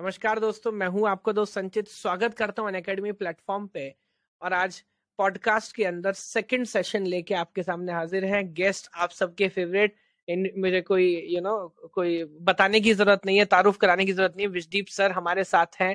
नमस्कार दोस्तों मैं हूं आपका दोस्त संचित स्वागत करता हूं अनकेडमी प्लेटफॉर्म पे और आज पॉडकास्ट के अंदर सेकंड सेशन लेके आपके सामने हाजिर हैं गेस्ट आप सबके फेवरेट इन मुझे कोई यू you नो know, कोई बताने की जरूरत नहीं है तारुफ कराने की जरूरत नहीं है विशदीप सर हमारे साथ हैं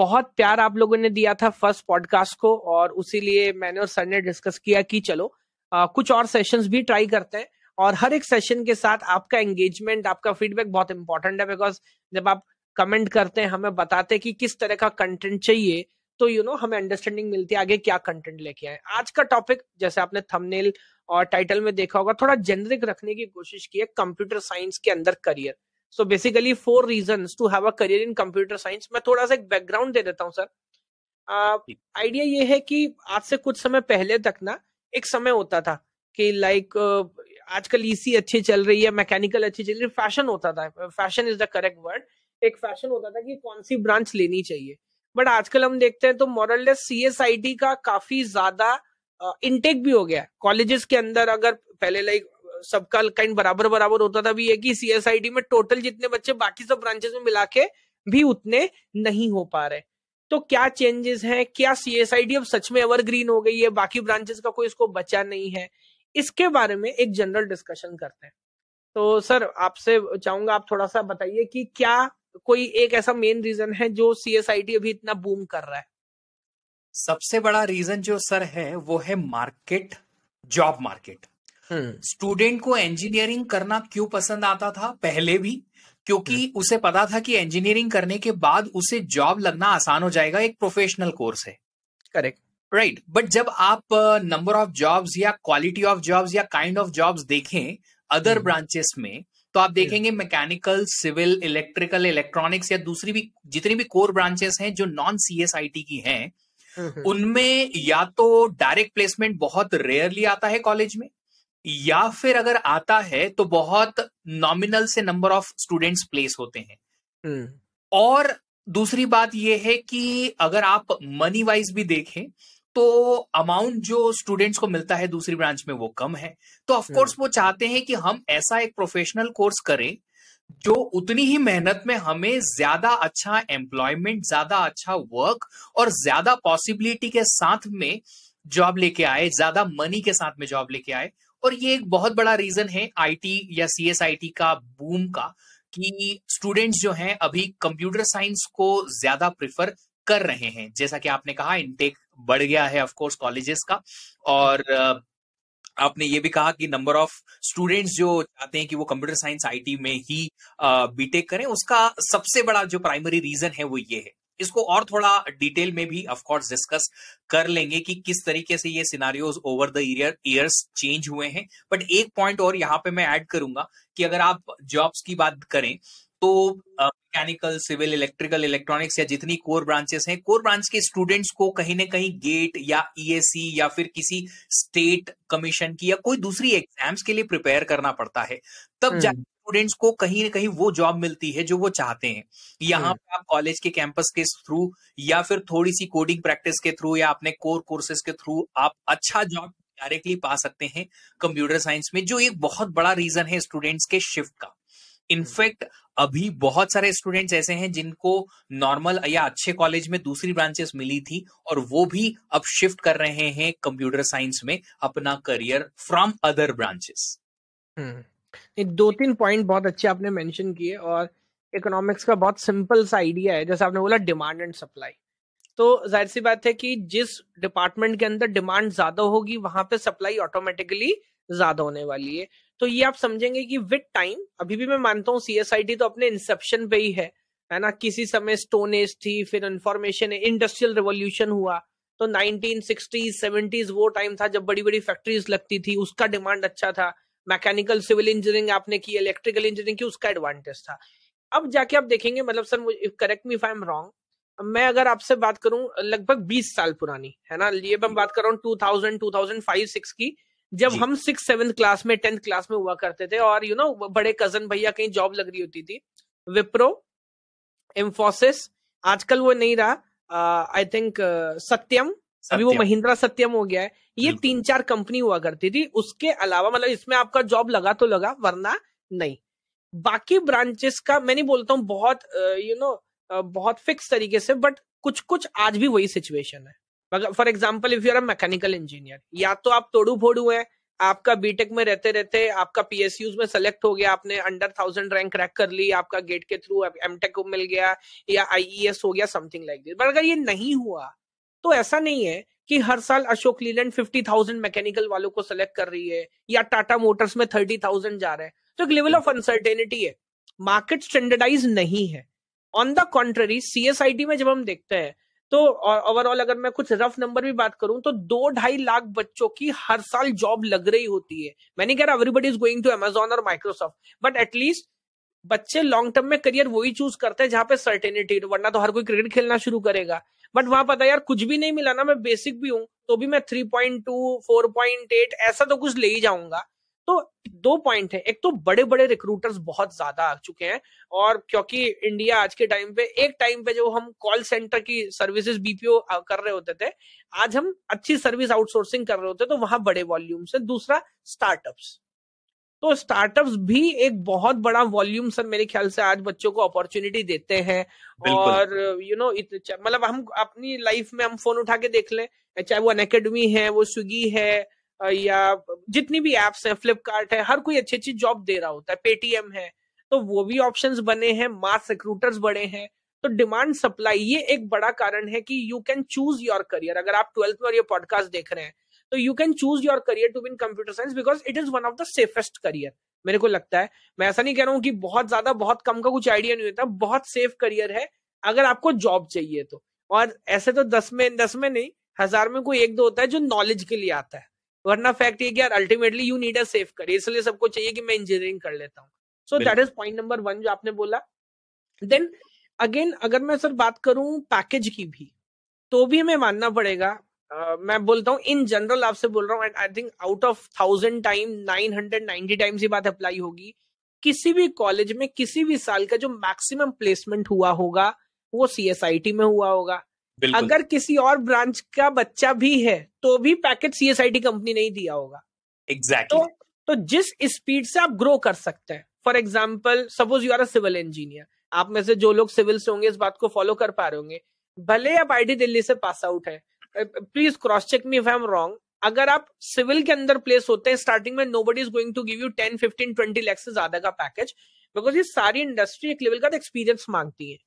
बहुत प्यार आप लोगों ने दिया था फर्स्ट पॉडकास्ट को और उसी लिए मैंने और सर ने डिस्कस किया कि चलो आ, कुछ और सेशंस भी ट्राई करते हैं और हर एक सेशन के साथ आपका एंगेजमेंट आपका फीडबैक बहुत इंपॉर्टेंट है बिकॉज जब आप कमेंट करते हैं हमें बताते कि किस तरह का कंटेंट चाहिए तो यू you नो know, हमें अंडरस्टैंडिंग मिलती है आगे क्या कंटेंट लेके आए आज का टॉपिक जैसे आपने थंबनेल और टाइटल में देखा होगा थोड़ा जेनरिक रखने की कोशिश की है कंप्यूटर साइंस के अंदर career so basically four reason to have a career in computer science मैं थोड़ा सा एक बैकग्राउंड दे देता हूँ सर आइडिया ये है कि आज से कुछ समय पहले तक ना एक समय होता था कि लाइक आजकल ईसी e अच्छी चल रही है मैकेनिकल अच्छी चल रही है फैशन होता था fashion is the correct word एक फैशन होता था कि कौन सी ब्रांच लेनी चाहिए बट आजकल हम देखते हैं तो मॉरललेस टी का काफी ज्यादा इनटेक भी हो गया है कॉलेजेस के अंदर अगर पहले लाइक सबका काइंड बराबर बराबर होता था भी है कि सी एस आई टी में टोटल जितने बच्चे बाकी सब ब्रांचेस में मिला के भी उतने नहीं हो पा रहे तो क्या चेंजेस हैं क्या सी एस आई टी अब सच में एवरग्रीन हो गई है बाकी ब्रांचेस का कोई इसको बचा नहीं है इसके बारे में एक जनरल डिस्कशन करते हैं तो सर आपसे चाहूंगा आप थोड़ा सा बताइए कि क्या कोई एक ऐसा मेन रीजन है जो सीएसआईटी अभी इतना बूम कर रहा है सबसे बड़ा रीजन जो सर है वो है मार्केट जॉब मार्केट स्टूडेंट को इंजीनियरिंग करना क्यों पसंद आता था पहले भी क्योंकि हम्म। उसे पता था कि इंजीनियरिंग करने के बाद उसे जॉब लगना आसान हो जाएगा एक प्रोफेशनल कोर्स है करेक्ट राइट बट जब आप नंबर ऑफ जॉब्स या क्वालिटी ऑफ जॉब्स या काइंड ऑफ जॉब्स देखें अदर ब्रांचेस हम्म। में तो आप देखेंगे मैकेनिकल सिविल इलेक्ट्रिकल इलेक्ट्रॉनिक्स या दूसरी भी जितनी भी कोर ब्रांचेस हैं जो नॉन सीएसआईटी की हैं हम्म, हम्म। उनमें या तो डायरेक्ट प्लेसमेंट बहुत रेयरली आता है कॉलेज में या फिर अगर आता है तो बहुत नॉमिनल से नंबर ऑफ स्टूडेंट्स प्लेस होते हैं हम्म। और दूसरी बात यह है कि अगर आप मनी वाइज भी देखें तो अमाउंट जो स्टूडेंट्स को मिलता है दूसरी ब्रांच में वो कम है तो ऑफकोर्स हम्म। वो चाहते हैं कि हम ऐसा एक प्रोफेशनल कोर्स करें जो उतनी ही मेहनत में हमें ज्यादा अच्छा एम्प्लॉयमेंट ज्यादा अच्छा वर्क और ज्यादा पॉसिबिलिटी के साथ में जॉब लेके आए ज्यादा मनी के साथ में जॉब लेके आए और ये एक बहुत बड़ा रीजन है आईटी या सीएसआईटी का बूम का कि स्टूडेंट्स जो हैं अभी कंप्यूटर साइंस को ज्यादा प्रिफर कर रहे हैं जैसा कि आपने कहा इनटेक बढ़ गया है ऑफकोर्स कॉलेजेस का और आपने ये भी कहा कि नंबर ऑफ स्टूडेंट्स जो चाहते हैं कि वो कंप्यूटर साइंस आईटी में ही बीटेक करें उसका सबसे बड़ा जो प्राइमरी रीजन है वो ये है इसको और थोड़ा डिटेल में भी ऑफ कोर्स डिस्कस कर लेंगे कि किस तरीके से ये scenarios over the year years change हुए हैं बट एक पॉइंट और यहाँ पे मैं ऐड करूंगा कि अगर आप जॉब्स की बात करें तो मैकेनिकल सिविल इलेक्ट्रिकल इलेक्ट्रॉनिक्स या जितनी कोर ब्रांचेस हैं कोर ब्रांच के स्टूडेंट्स को कहीं ना कहीं गेट या ईएससी e या फिर किसी स्टेट कमीशन की या कोई दूसरी एग्जाम्स के लिए प्रिपेयर करना पड़ता है तब हम्म। जाकर स्टूडेंट्स को कहीं ना कहीं वो जॉब मिलती है जो वो चाहते हैं यहाँ हम्म। पर आप कॉलेज के कैंपस के थ्रू या फिर थोड़ी सी कोडिंग प्रैक्टिस के थ्रू या अपने कोर कोर्सेज के थ्रू आप अच्छा जॉब डायरेक्टली पा सकते हैं कंप्यूटर साइंस में जो एक बहुत बड़ा रीजन है स्टूडेंट्स के शिफ्ट का इनफैक्ट अभी बहुत सारे स्टूडेंट्स ऐसे हैं जिनको नॉर्मल या अच्छे कॉलेज में दूसरी ब्रांचेस मिली थी और वो भी अब शिफ्ट कर रहे हैं कंप्यूटर साइंस में अपना करियर फ्रॉम अदर ब्रांचेस दो तीन पॉइंट बहुत अच्छे आपने मेंशन किए और इकोनॉमिक्स का बहुत सिंपल सा आइडिया है जैसे आपने बोला डिमांड एंड सप्लाई तो जाहिर सी बात है कि जिस डिपार्टमेंट के अंदर डिमांड ज्यादा होगी वहां पे सप्लाई ऑटोमेटिकली ज्यादा होने वाली है तो ये आप समझेंगे कि विद टाइम अभी भी मैं मानता हूँ टी तो अपने इंसेप्शन पे ही है है ना किसी समय स्टोन एज थी फिर इंफॉर्मेशन इंडस्ट्रियल रेवोल्यूशन हुआ तो सिक्सटीज सेवेंटीज वो टाइम था जब बड़ी बड़ी फैक्ट्रीज लगती थी उसका डिमांड अच्छा था मैकेनिकल सिविल इंजीनियरिंग आपने की इलेक्ट्रिकल इंजीनियरिंग की उसका एडवांटेज था अब जाके आप देखेंगे मतलब sir correct me if I am wrong मैं अगर आपसे बात करूं लगभग 20 साल पुरानी है ना ये मैं बात कर रहा हूँ two two thousand thousand five six की जब हम सिक्स सेवन्थ क्लास में टेंथ क्लास में हुआ करते थे और यू you नो know, बड़े कजन भैया कहीं जॉब लग रही होती थी विप्रो इम्फोसिस आजकल वो नहीं रहा आई थिंक सत्यम अभी वो महिंद्रा सत्यम हो गया है ये तीन चार कंपनी हुआ करती थी उसके अलावा मतलब इसमें आपका जॉब लगा तो लगा वरना नहीं बाकी ब्रांचेस का मैं नहीं बोलता हूँ बहुत you uh, know you know, uh, बहुत फिक्स तरीके से बट कुछ कुछ आज भी वही सिचुएशन है for example if you're a mechanical engineer या तो आप तोड़ू फोड़ू हैं आपका बीटेक में रहते रहते आपका पीएसयूज में सेलेक्ट हो गया आपने अंडर थाउजेंड रैंक क्रैक कर ली आपका गेट के थ्रू एमटेक मिल गया या आईईएस e हो गया समथिंग लाइक दिस बट अगर ये नहीं हुआ तो ऐसा नहीं है कि हर साल Ashok Leyland fifty thousand mechanical वालों को सेलेक्ट कर रही है या टाटा मोटर्स में थर्टी थाउजेंड जा रहे हैं तो एक लेवल ऑफ अनसर्टेनिटी है मार्केट स्टैंडर्डाइज नहीं है ऑन द कॉन्ट्ररी सीएसआईटी में जब हम देखते हैं तो ओवरऑल अगर मैं कुछ रफ नंबर भी बात करूं तो दो ढाई लाख बच्चों की हर साल जॉब लग रही होती है मैंने कह रहा everybody is going to Amazon और माइक्रोसॉफ्ट बट एटलीस्ट बच्चे लॉन्ग टर्म में करियर वही चूज करते हैं जहां पे सर्टेनिटी वरना तो हर कोई क्रिकेट खेलना शुरू करेगा बट वहां पता यार कुछ भी नहीं मिला ना मैं बेसिक भी हूं तो भी मैं three point two four point eight ऐसा तो कुछ ले ही जाऊंगा तो दो पॉइंट है एक तो बड़े बड़े रिक्रूटर्स बहुत ज्यादा आ चुके हैं और क्योंकि इंडिया आज के टाइम पे एक टाइम पे जो हम कॉल सेंटर की सर्विसेज बीपीओ कर रहे होते थे आज हम अच्छी सर्विस आउटसोर्सिंग कर रहे होते तो वहां बड़े वॉल्यूम से दूसरा स्टार्टअप्स तो स्टार्टअप्स भी एक बहुत बड़ा वॉल्यूम सर मेरे ख्याल से आज बच्चों को अपॉर्चुनिटी देते हैं और यू नो मतलब हम अपनी लाइफ में हम फोन उठा के देख लें चाहे वो अन है वो स्विगी है या जितनी भी एप्स है फ्लिपकार्ट है हर कोई अच्छी अच्छी जॉब दे रहा होता है पेटीएम है तो वो भी ऑप्शन बने हैं मास रिक्रूटर्स बड़े हैं तो डिमांड सप्लाई ये एक बड़ा कारण है कि you can choose your career अगर आप ट्वेल्थ में और ये पॉडकास्ट देख रहे हैं तो you can choose your career to be in computer science because it is one of the safest career मेरे को लगता है मैं ऐसा नहीं कह रहा हूँ कि बहुत ज्यादा बहुत कम का कुछ आइडिया नहीं होता बहुत सेफ करियर है अगर आपको जॉब चाहिए तो और ऐसे तो दस में दस में नहीं हजार में कोई एक दो होता है जो नॉलेज के लिए आता है वरना फैक्ट ये कि यार ultimately you need a safe career इसलिए सबको चाहिए कि मैं इंजीनियरिंग कर लेता हूँ so that is point number one जो आपने बोला देन अगेन अगर मैं सर बात करूं पैकेज की भी तो भी हमें मानना पड़ेगा Uh, मैं बोलता हूँ इन जनरल आपसे बोल रहा हूँ I think out of thousand time nine hundred ninety times ये बात अप्लाई होगी किसी भी कॉलेज में किसी भी साल का जो मैक्सिमम प्लेसमेंट हुआ होगा वो सी में हुआ होगा अगर किसी और ब्रांच का बच्चा भी है तो भी पैकेट सीएसआईटी कंपनी नहीं दिया होगा एग्जैक्टली exactly. तो, तो जिस स्पीड से आप ग्रो कर सकते हैं for example suppose you are a civil engineer आप में से जो लोग सिविल से होंगे इस बात को फॉलो कर पा रहे होंगे भले आप आईडी दिल्ली से पास आउट है please cross check me if I am wrong अगर आप सिविल के अंदर प्लेस होते हैं स्टार्टिंग में nobody is going to give you ten fifteen twenty lakhs से ज्यादा का पैकेज बिकॉज ये सारी इंडस्ट्री एक लेवल का एक्सपीरियंस तो मांगती है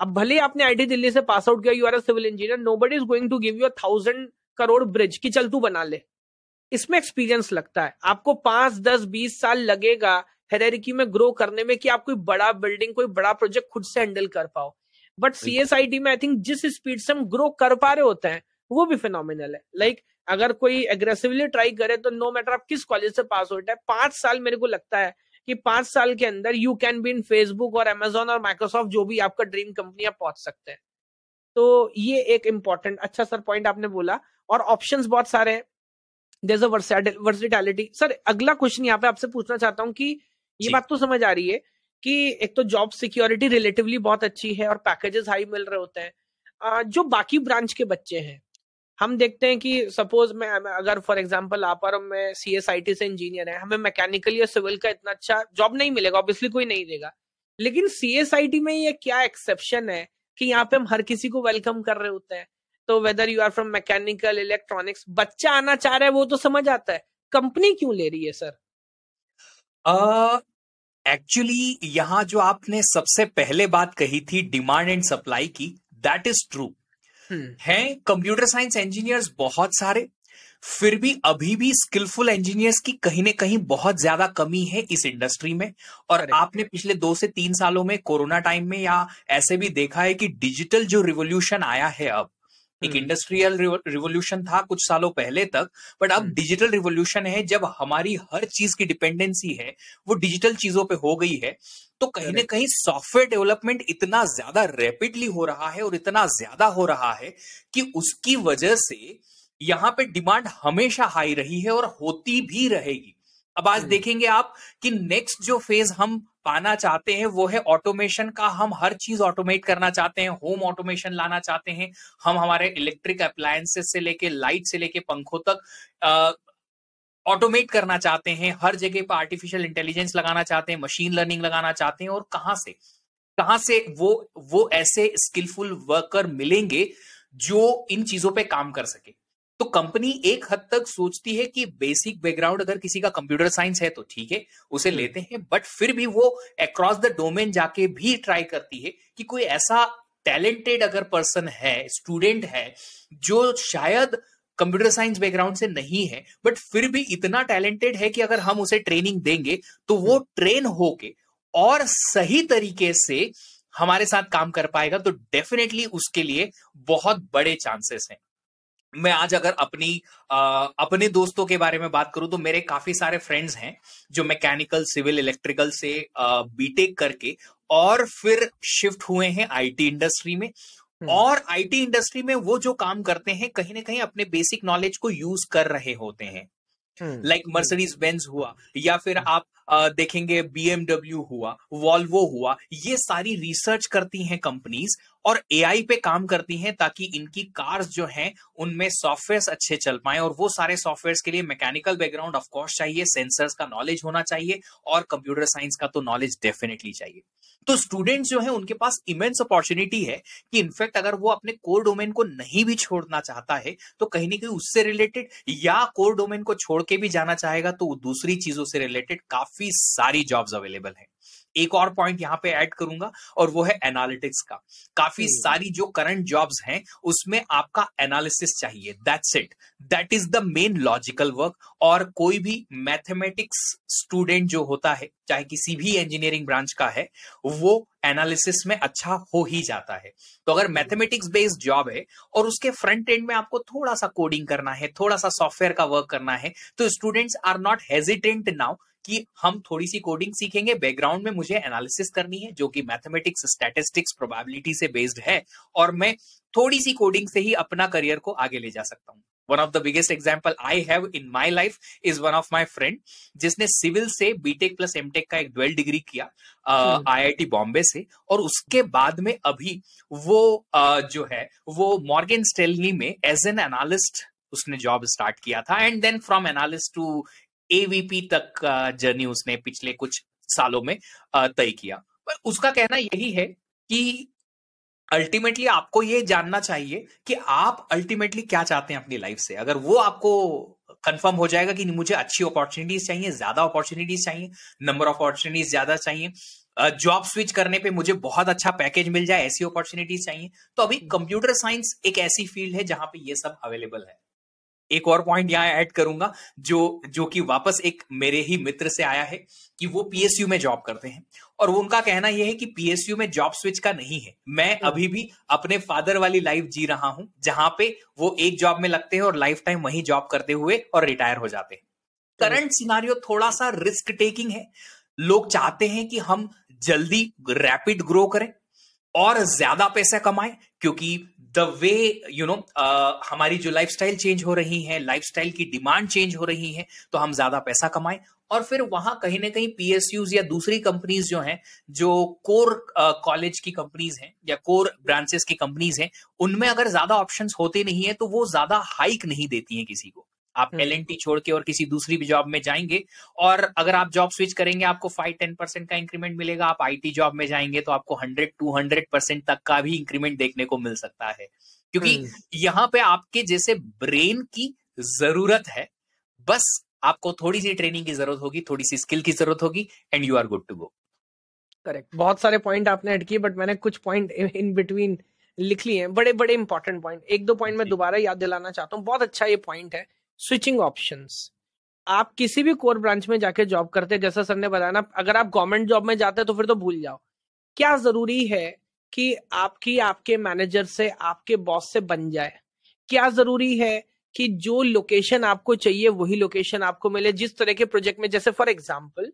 अब भले आपने आईटी दिल्ली से पास आउट किया you are a civil engineer nobody is going to give you thousand crore bridge की चल तू बना ले इसमें एक्सपीरियंस लगता है आपको पांच दस बीस साल लगेगा हेरेरिकी में ग्रो करने में कि आप कोई बड़ा बिल्डिंग कोई बड़ा प्रोजेक्ट खुद से हैंडल कर पाओ but C S I T में आई थिंक जिस स्पीड से हम ग्रो कर पा रहे होते हैं वो भी फिनोमिनल है लाइक like, अगर कोई एग्रेसिवली ट्राई करे तो नो no मैटर आप किस कॉलेज से पास होता है पांच साल मेरे को लगता है कि पांच साल के अंदर you can be in Facebook और अमेजोन और माइक्रोसॉफ्ट जो भी आपका ड्रीम कंपनी आप पहुंच सकते हैं तो ये एक इंपॉर्टेंट अच्छा सर पॉइंट आपने बोला और ऑप्शन बहुत सारे हैं देर वर्सिटैलिटी सर अगला क्वेश्चन यहाँ पे आपसे पूछना चाहता हूँ कि ये बात तो समझ आ रही है कि एक तो जॉब सिक्योरिटी रिलेटिवली बहुत अच्छी है और पैकेजेस हाई मिल रहे होते हैं जो बाकी ब्रांच के बच्चे हैं हम देखते हैं कि सपोज मैं अगर फॉर एग्जाम्पल आप और मैं सी एस आई टी से इंजीनियर है हमें मैकेनिकल या सिविल का इतना अच्छा जॉब नहीं मिलेगा ऑब्वियसली कोई नहीं देगा लेकिन सी एस आई टी में ये क्या एक्सेप्शन है कि यहाँ पे हम हर किसी को वेलकम कर रहे होते हैं तो whether you are from mechanical electronics बच्चा आना चाह रहा है वो तो समझ आता है कंपनी क्यों ले रही है सर एक्चुअली uh, यहाँ जो आपने सबसे पहले बात कही थी डिमांड एंड सप्लाई की दैट इज ट्रू हम्म। हैं कंप्यूटर साइंस इंजीनियर्स बहुत सारे फिर भी अभी भी स्किलफुल इंजीनियर्स की कहीं ना कहीं बहुत ज्यादा कमी है इस इंडस्ट्री में और आपने पिछले दो से तीन सालों में कोरोना टाइम में या ऐसे भी देखा है कि डिजिटल जो रिवोल्यूशन आया है अब एक इंडस्ट्रियल हम्म। रिवोल्यूशन था कुछ सालों पहले तक बट अब डिजिटल हम्म। रिवोल्यूशन है जब हमारी हर चीज की डिपेंडेंसी है वो डिजिटल चीजों पे हो गई है तो कहीं ना कहीं सॉफ्टवेयर डेवलपमेंट इतना ज्यादा रैपिडली हो रहा है और इतना ज्यादा हो रहा है कि उसकी वजह से यहाँ पे डिमांड हमेशा हाई रही है और होती भी रहेगी अब आज हम्म। देखेंगे आप कि नेक्स्ट जो फेज हम पाना चाहते हैं वो है ऑटोमेशन का हम हर चीज ऑटोमेट करना चाहते हैं होम ऑटोमेशन लाना चाहते हैं हम हमारे इलेक्ट्रिक अप्लायंसेस से लेके लाइट से लेके पंखों तक ऑटोमेट करना चाहते हैं हर जगह पर आर्टिफिशियल इंटेलिजेंस लगाना चाहते हैं मशीन लर्निंग लगाना चाहते हैं और कहां से कहां से वो वो ऐसे स्किलफुल वर्कर मिलेंगे जो इन चीजों पे काम कर सके तो कंपनी एक हद तक सोचती है कि बेसिक बैकग्राउंड अगर किसी का कंप्यूटर साइंस है तो ठीक है उसे हम्म। लेते हैं बट फिर भी वो अक्रॉस द डोमेन जाके भी ट्राई करती है कि कोई ऐसा टैलेंटेड अगर पर्सन है स्टूडेंट है जो शायद कंप्यूटर साइंस बैकग्राउंड से नहीं है बट फिर भी इतना टैलेंटेड है कि अगर हम उसे ट्रेनिंग देंगे तो वो ट्रेन होके और सही तरीके से हमारे साथ काम कर पाएगा तो डेफिनेटली उसके लिए बहुत बड़े चांसेस हैं मैं आज अगर अपनी आ, अपने दोस्तों के बारे में बात करूं तो मेरे काफी सारे फ्रेंड्स हैं जो मैकेनिकल सिविल इलेक्ट्रिकल से बीटेक करके और फिर शिफ्ट हुए हैं आईटी इंडस्ट्री में हम्म। और आईटी इंडस्ट्री में वो जो काम करते हैं कहीं ना कहीं अपने बेसिक नॉलेज को यूज कर रहे होते हैं लाइक मर्सिडीज बेंज हुआ या फिर हम्म। आप देखेंगे बीएमडब्ल्यू हुआ वॉल्वो हुआ ये सारी रिसर्च करती हैं कंपनीज और एआई पे काम करती हैं ताकि इनकी कार्स जो हैं उनमें सॉफ्टवेयर अच्छे चल पाए और वो सारे सॉफ्टवेयर के लिए मैकेनिकल बैकग्राउंड ऑफकोर्स चाहिए सेंसर्स का नॉलेज होना चाहिए और कंप्यूटर साइंस का तो नॉलेज डेफिनेटली चाहिए तो स्टूडेंट्स जो है उनके पास इमेंस अपॉर्चुनिटी है कि इनफैक्ट अगर वो अपने कोर डोमेन को नहीं भी छोड़ना चाहता है तो कहीं ना कहीं उससे रिलेटेड या कोर डोमेन को छोड़ के भी जाना चाहेगा तो दूसरी चीजों से रिलेटेड काफी काफी सारी जॉब्स अवेलेबल हैं एक और पॉइंट यहाँ पे ऐड करूंगा और वो है एनालिटिक्स का काफी सारी जो करंट जॉब्स हैं उसमें आपका एनालिसिस चाहिए that's it that is the main logical work और कोई भी मैथमेटिक्स स्टूडेंट जो होता है चाहे किसी भी इंजीनियरिंग ब्रांच का है वो एनालिसिस में अच्छा हो ही जाता है तो अगर मैथमेटिक्स बेस्ड जॉब है और उसके फ्रंट एंड में आपको थोड़ा सा कोडिंग करना है थोड़ा सा सॉफ्टवेयर का वर्क करना है तो students are not hesitant now कि हम थोड़ी सी कोडिंग सीखेंगे बैकग्राउंड में मुझे एनालिसिस करनी है जो कि मैथमेटिक्स स्टैटिस्टिक्स प्रोबेबिलिटी से बेस्ड है और मैं थोड़ी सी कोडिंग से ही अपना करियर को आगे ले जा सकता हूँ one of the biggest example I have in my life is one of my friend जिसने सिविल से बीटेक प्लस एमटेक का एक ट्वेल्व डिग्री किया आई आई टी बॉम्बे से और उसके बाद में अभी वो uh, जो है वो मॉर्गेन स्टेलनी में एज एन एनालिस्ट उसने जॉब स्टार्ट किया था and then from analyst to AVP तक का जर्नी उसने पिछले कुछ सालों में तय किया पर उसका कहना यही है कि अल्टीमेटली आपको ये जानना चाहिए कि आप अल्टीमेटली क्या चाहते हैं अपनी लाइफ से अगर वो आपको कंफर्म हो जाएगा कि मुझे अच्छी अपॉर्चुनिटीज चाहिए ज्यादा अपॉर्चुनिटीज चाहिए नंबर ऑफ अपॉर्चुनिटीज ज्यादा चाहिए जॉब स्विच करने पे मुझे बहुत अच्छा पैकेज मिल जाए ऐसी अपॉर्चुनिटीज चाहिए तो अभी कंप्यूटर हम्म। साइंस एक ऐसी फील्ड है जहां पे ये सब अवेलेबल है एक और पॉइंट यहाँ ऐड करूंगा जो जो कि वापस एक मेरे ही मित्र से आया है कि वो पीएसयू में जॉब करते हैं और वो उनका कहना यह है कि पीएसयू में जॉब स्विच का नहीं है मैं हम्म। अभी भी अपने फादर वाली लाइफ जी रहा हूं जहां पे वो एक जॉब में लगते हैं और लाइफ टाइम वही जॉब करते हुए और रिटायर हो जाते हैं करंट सिनारियो थोड़ा सा रिस्क टेकिंग है लोग चाहते हैं कि हम जल्दी रैपिड ग्रो करें और ज्यादा पैसा कमाएं क्योंकि द वे यू नो हमारी जो स्टाइल चेंज हो रही है स्टाइल की डिमांड चेंज हो रही है तो हम ज्यादा पैसा कमाएं और फिर वहां कहीं ना कहीं पीएसयू या दूसरी कंपनीज जो हैं जो कोर कॉलेज uh, की कंपनीज हैं या कोर ब्रांचेस की कंपनीज हैं उनमें अगर ज्यादा ऑप्शंस होते नहीं है तो वो ज्यादा हाइक नहीं देती हैं किसी को आप एल एन टी छोड़ के और किसी दूसरी भी जॉब में जाएंगे और अगर आप जॉब स्विच करेंगे आपको फाइव टेन परसेंट का इंक्रीमेंट मिलेगा आप आईटी जॉब में जाएंगे तो आपको हंड्रेड टू हंड्रेड परसेंट तक का भी इंक्रीमेंट देखने को मिल सकता है क्योंकि हम्म। यहाँ पे आपके जैसे ब्रेन की जरूरत है बस आपको थोड़ी सी ट्रेनिंग की जरूरत होगी थोड़ी सी स्किल की जरूरत होगी and you are good to go correct बहुत सारे पॉइंट आपने एड किए बट मैंने कुछ पॉइंट इन बिटवीन लिख लिए हैं बड़े बड़े इंपॉर्टेंट पॉइंट एक दो पॉइंट मैं दोबारा याद दिलाना चाहता हूँ बहुत अच्छा ये पॉइंट है स्विचिंग ऑप्शन आप किसी भी कोर ब्रांच में जाके जॉब करते हैं जैसा सर ने बताया ना अगर आप गवर्नमेंट जॉब में जाते हैं तो फिर तो भूल जाओ क्या जरूरी है कि आपकी आपके मैनेजर से आपके बॉस से बन जाए क्या जरूरी है कि जो लोकेशन आपको चाहिए वही लोकेशन आपको मिले जिस तरह के प्रोजेक्ट में जैसे फॉर एग्जाम्पल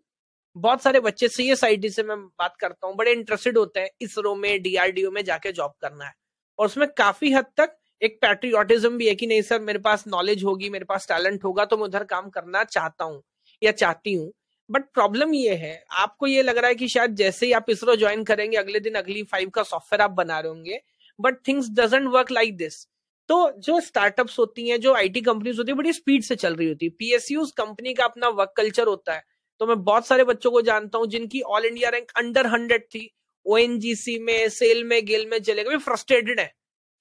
बहुत सारे बच्चे सी एस आई टी से मैं बात करता हूँ बड़े इंटरेस्टेड होते हैं इसरो में डीआरडीओ में जाके जॉब करना है और उसमें काफी हद तक एक पैट्रियोटिज्म भी है कि नहीं सर मेरे पास नॉलेज होगी मेरे पास टैलेंट होगा तो मैं उधर काम करना चाहता हूँ या चाहती हूँ बट प्रॉब्लम ये है आपको ये लग रहा है कि शायद जैसे ही आप इसरो ज्वाइन करेंगे अगले दिन अगली फाइव का सॉफ्टवेयर आप बना रहे होंगे but things doesn't work like this तो जो स्टार्टअप्स होती हैं जो आईटी कंपनीज होती है बड़ी स्पीड से चल रही होती है पीएसयू कंपनी का अपना वर्क कल्चर होता है तो मैं बहुत सारे बच्चों को जानता हूँ जिनकी all India rank under hundred थी ओ में सेल में गेल में चले गए फ्रस्ट्रेटेड है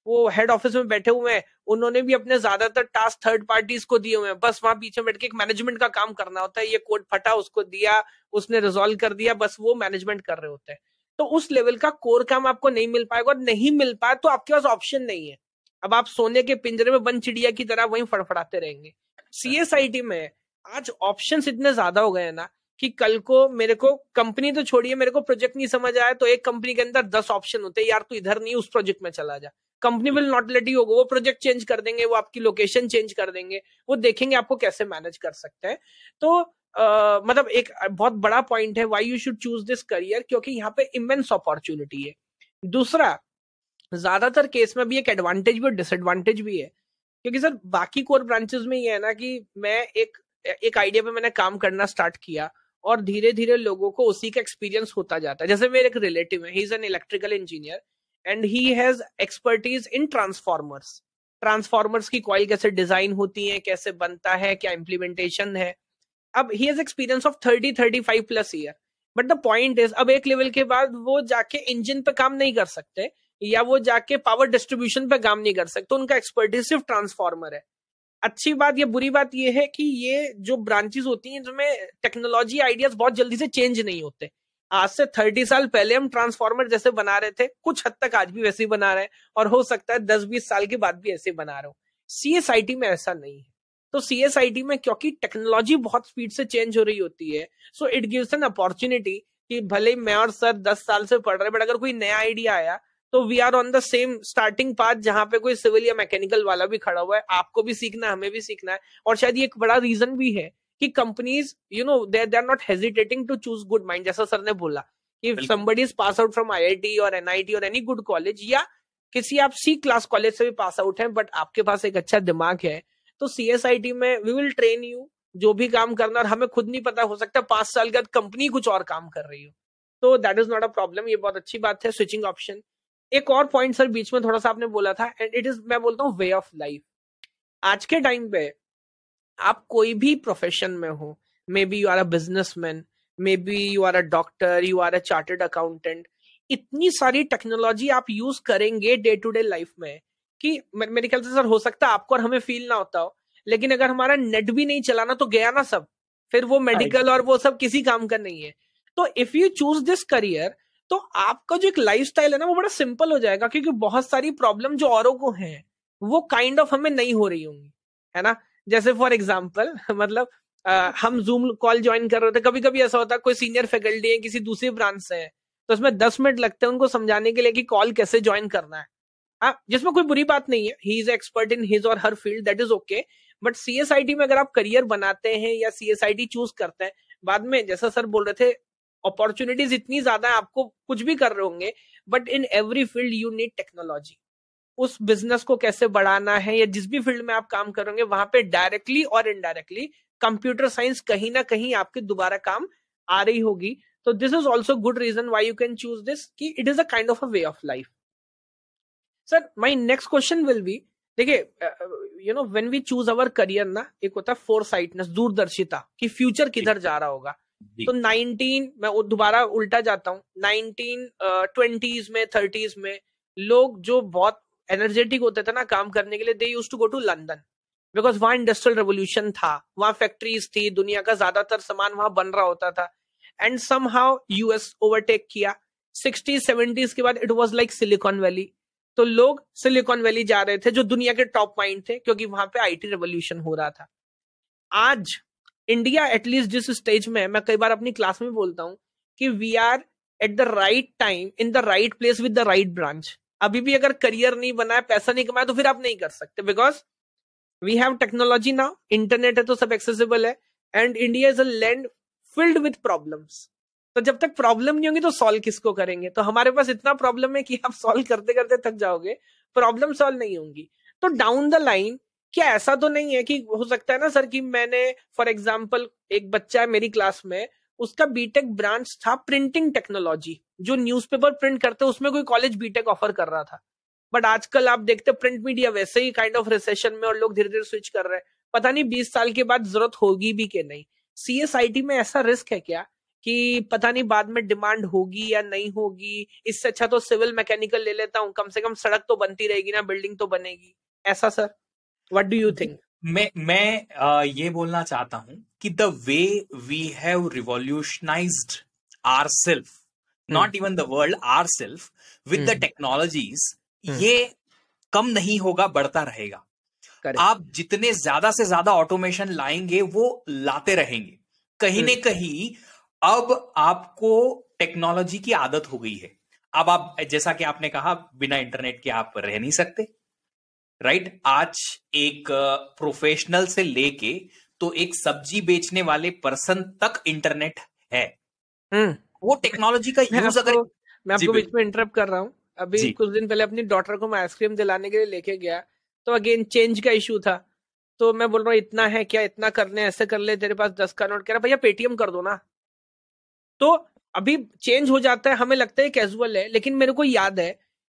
वो हेड ऑफिस में बैठे हुए हैं उन्होंने भी अपने ज्यादातर टास्क थर्ड पार्टीज को दिए हुए हैं बस वहां पीछे बैठ के एक मैनेजमेंट का काम करना होता है ये कोड फटा उसको दिया उसने रिजोल्व कर दिया बस वो मैनेजमेंट कर रहे होते हैं तो उस लेवल का कोर काम आपको नहीं मिल पाएगा और नहीं मिल पाया तो आपके पास ऑप्शन नहीं है अब आप सोने के पिंजरे में बन चिड़िया की तरह वहीं फड़फड़ाते रहेंगे सी में आज ऑप्शन इतने ज्यादा हो गए हैं ना कि कल को मेरे को कंपनी तो छोड़िए मेरे को प्रोजेक्ट नहीं समझ आया तो एक कंपनी के अंदर दस ऑप्शन होते हैं यार तू इधर नहीं उस प्रोजेक्ट में चला जा company will not let you वो प्रोजेक्ट चेंज कर देंगे वो आपकी लोकेशन चेंज कर देंगे वो देखेंगे आपको कैसे मैनेज कर सकते हैं तो Uh, मतलब एक बहुत बड़ा पॉइंट है why you should choose this career क्योंकि यहाँ पे इमेंस अपॉर्चुनिटी है दूसरा ज्यादातर केस में भी एक एडवांटेज भी और डिसएडवांटेज भी है क्योंकि सर बाकी कोर ब्रांचेस में ये है ना कि मैं एक एक आइडिया पे मैंने काम करना स्टार्ट किया और धीरे धीरे लोगों को उसी का एक्सपीरियंस होता जाता है जैसे मेरे एक रिलेटिव है he is an electrical engineer and he has expertise in transformers transformers की कॉइल कैसे डिजाइन होती है कैसे बनता है क्या इम्प्लीमेंटेशन है अब he has experience of thirty thirty five plus year but the point is अब एक लेवल के बाद वो जाके इंजन पे काम नहीं कर सकते या वो जाके पावर डिस्ट्रीब्यूशन पे काम नहीं कर सकते तो उनका एक्सपर्टीज सिर्फ ट्रांसफॉर्मर है अच्छी बात या बुरी बात यह है कि ये जो ब्रांचेस होती हैं जिसमें टेक्नोलॉजी आइडियाज बहुत जल्दी से चेंज नहीं होते आज से थर्टी साल पहले हम ट्रांसफॉर्मर जैसे बना रहे थे कुछ हद तक आज भी वैसे ही बना रहे हैं और हो सकता है दस बीस साल के बाद भी ऐसे बना रहे हो सीएसआईटी में ऐसा नहीं है तो सीएसआईटी में क्योंकि टेक्नोलॉजी बहुत स्पीड से चेंज हो रही होती है so it gives an opportunity कि भले मैं और सर दस साल से पढ़ रहे बट अगर कोई नया आइडिया आया तो we are on the same starting path जहां पे कोई सिविल या मैकेनिकल वाला भी खड़ा हुआ है आपको भी सीखना है हमें भी सीखना है और शायद ये एक बड़ा रीजन भी है कि companies you know they are not hesitating to choose good mind जैसा सर ने बोला कि somebody is pass out from IIT और एनआईटी और एनी गुड कॉलेज या किसी आप सी क्लास कॉलेज से भी पास आउट है बट आपके पास एक अच्छा दिमाग है तो सीएसआईटी में वी विल ट्रेन यू जो भी काम करना और हमें खुद नहीं पता हो सकता पांच साल के बाद कंपनी कुछ और काम कर रही हो तो that is not a problem ये बहुत अच्छी बात है स्विचिंग ऑप्शन एक और पॉइंट सर बीच में थोड़ा सा आपने बोला था एंड इट इज मैं बोलता हूँ वे ऑफ लाइफ आज के टाइम पे आप कोई भी प्रोफेशन में हो maybe you are a businessman maybe you are a doctor you are a chartered accountant इतनी सारी टेक्नोलॉजी आप यूज करेंगे डे टू डे लाइफ में कि मेरे ख्याल से सर हो सकता है आपको और हमें फील ना होता हो लेकिन अगर हमारा नेट भी नहीं चलाना तो गया ना सब फिर वो मेडिकल और वो सब किसी काम का नहीं है तो if you choose this career तो आपका जो एक लाइफ है ना वो बड़ा सिंपल हो जाएगा क्योंकि बहुत सारी प्रॉब्लम जो औरों को है वो काइंड kind ऑफ of हमें नहीं हो रही होंगी है ना जैसे फॉर एग्जाम्पल मतलब आ, हम जूम कॉल ज्वाइन कर रहे होते कभी कभी ऐसा होता है कोई सीनियर फैकल्टी है किसी दूसरी ब्रांच से है तो उसमें दस मिनट लगते हैं उनको समझाने के लिए कि कॉल कैसे ज्वाइन करना है हाँ, जिसमें कोई बुरी बात नहीं है he is expert in his और हर field that is okay but टी में अगर आप करियर बनाते हैं या सी टी चूज करते हैं बाद में जैसा सर बोल रहे थे अपॉर्चुनिटीज इतनी ज्यादा है आपको कुछ भी कर रहे होंगे but in every field you need technology उस बिजनेस को कैसे बढ़ाना है या जिस भी फील्ड में आप काम करोगे वहां पे डायरेक्टली और इनडायरेक्टली कंप्यूटर साइंस कहीं ना कहीं आपके दोबारा काम आ रही होगी तो this is also good reason why you can choose this कि it is a kind of a way of life sir my next question will be देखिए you know when we choose our career ना एक होता है four sightedness दूरदर्शिता कि future किधर जा रहा होगा तो 19 मैं दोबारा उल्टा जाता हूँ नाइनटीन ट्वेंटीज में थर्टीज में लोग जो बहुत एनर्जेटिक होते थे ना काम करने के लिए they used to go to London because वहां इंडस्ट्रियल रेवोल्यूशन था वहां फैक्ट्रीज थी दुनिया का ज्यादातर सामान वहां बन रहा होता था and somehow US overtake किया सिक्सटी सेवेंटीज के बाद it was like Silicon Valley तो लोग सिलिकॉन वैली जा रहे थे जो दुनिया के टॉप माइंड थे क्योंकि वहां पे आईटी रेवोल्यूशन हो रहा था आज इंडिया एटलीस्ट जिस स्टेज में मैं कई बार अपनी क्लास में बोलता हूँ कि we are at the right time in the right place with the right branch अभी भी अगर करियर नहीं बनाया पैसा नहीं कमाया तो फिर आप नहीं कर सकते because we have technology now internet है तो सब एक्सेसिबल है and India is a land filled with problems तो जब तक प्रॉब्लम नहीं होगी तो सॉल्व किसको करेंगे तो हमारे पास इतना प्रॉब्लम है कि आप सॉल्व करते करते थक जाओगे प्रॉब्लम सॉल्व नहीं होंगी तो डाउन द लाइन क्या ऐसा तो नहीं है कि हो सकता है ना सर कि मैंने फॉर एग्जाम्पल एक बच्चा है मेरी क्लास में उसका बीटेक ब्रांच था प्रिंटिंग टेक्नोलॉजी जो न्यूज़पेपर प्रिंट करते उसमें कोई कॉलेज बीटेक ऑफर कर रहा था बट आजकल आप देखते प्रिंट मीडिया वैसे ही काइंड ऑफ रिसेशन में और लोग धीरे धीरे स्विच कर रहे हैं पता नहीं बीस साल के बाद जरूरत होगी भी कि नहीं टी में ऐसा रिस्क है क्या कि पता नहीं बाद में डिमांड होगी या नहीं होगी इससे अच्छा तो सिविल मैकेनिकल ले लेता हूँ कम से कम सड़क तो बनती रहेगी ना बिल्डिंग तो बनेगी ऐसा sir what do you think मैं मैं ये बोलना चाहता हूं कि the way we have revolutionize our self not even the world our self with the technologies ये कम नहीं होगा बढ़ता रहेगा Correct. आप जितने ज्यादा से ज्यादा ऑटोमेशन लाएंगे वो लाते रहेंगे कहीं हम्म। ना कहीं अब आपको टेक्नोलॉजी की आदत हो गई है अब आप जैसा कि आपने कहा बिना इंटरनेट के आप रह नहीं सकते राइट आज एक प्रोफेशनल से लेके तो एक सब्जी बेचने वाले पर्सन तक इंटरनेट है हम्म। वो टेक्नोलॉजी का यूज अगर मैं आपको बीच में इंटरप्ट कर रहा हूँ अभी कुछ दिन पहले अपनी डॉटर को मैं आइसक्रीम दिलाने के लिए लेके गया तो अगेन चेंज का इशू था तो मैं बोल रहा हूँ इतना है क्या इतना ले ऐसे कर ले तेरे पास दस का नोट कह रहा भैया पेटीएम कर दो ना तो अभी चेंज हो जाता है हमें लगता है कैजुअल है लेकिन मेरे को याद है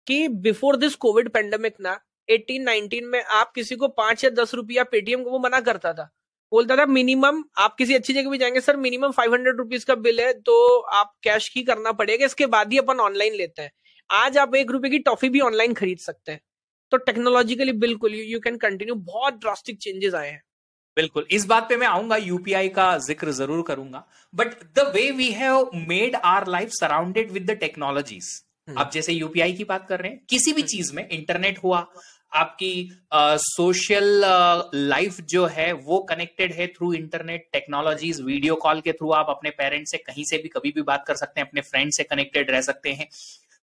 कि बिफोर दिस कोविड पेंडेमिक ना एटीन नाइनटीन में आप किसी को पांच या दस रुपया पेटीएम को वो मना करता था बोलता था मिनिमम आप किसी अच्छी जगह भी जाएंगे sir minimum five hundred rupees का बिल है तो आप कैश ही करना पड़ेगा इसके बाद ही अपन ऑनलाइन लेते हैं आज आप एक रुपए की टॉफी भी ऑनलाइन खरीद सकते हैं तो टेक्नोलॉजिकली बिल्कुल यू कैन कंटिन्यू बहुत ड्रास्टिक चेंजेस आए हैं बिल्कुल इस बात पे मैं आऊंगा यूपीआई का जिक्र जरूर करूंगा but the way we have made our life surrounded with the technologies आप जैसे यूपीआई की बात कर रहे हैं किसी भी हम्म। चीज में इंटरनेट हुआ आपकी सोशल लाइफ जो है वो कनेक्टेड है through internet technologies video call के थ्रू आप अपने पेरेंट्स से कहीं से भी कभी भी बात कर सकते हैं अपने फ्रेंड से कनेक्टेड रह सकते हैं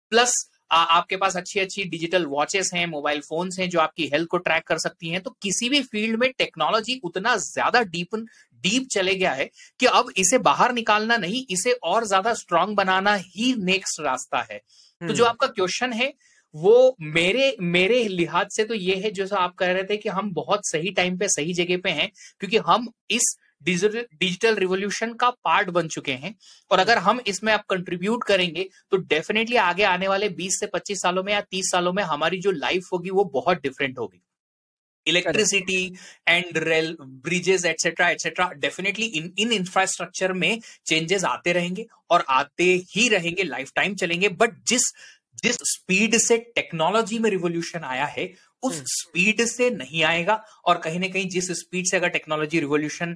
प्लस आपके पास अच्छी अच्छी डिजिटल वॉचेस हैं मोबाइल फोन्स हैं जो आपकी हेल्थ को ट्रैक कर सकती हैं तो किसी भी फील्ड में टेक्नोलॉजी उतना ज्यादा डीपन डीप चले गया है कि अब इसे बाहर निकालना नहीं इसे और ज्यादा स्ट्रांग बनाना ही नेक्स्ट रास्ता है तो जो हम्म। आपका क्वेश्चन है वो मेरे मेरे लिहाज से तो ये है जो आप कह रहे थे कि हम बहुत सही टाइम पे सही जगह पे हैं क्योंकि हम इस डिजिटल डिजिटल रिवोल्यूशन का पार्ट बन चुके हैं और अगर हम इसमें आप कंट्रीब्यूट करेंगे तो डेफिनेटली आगे आने वाले 20 से 25 सालों में या 30 सालों में हमारी जो लाइफ होगी वो बहुत डिफरेंट होगी electricity and rail bridges etcetera etcetera definitely in in infrastructure में चेंजेस आते रहेंगे और आते ही रहेंगे लाइफ टाइम चलेंगे बट जिस जिस स्पीड से टेक्नोलॉजी में रिवोल्यूशन आया है उस हम्म। स्पीड से नहीं आएगा और कहीं ना कहीं जिस स्पीड से अगर टेक्नोलॉजी रिवोल्यूशन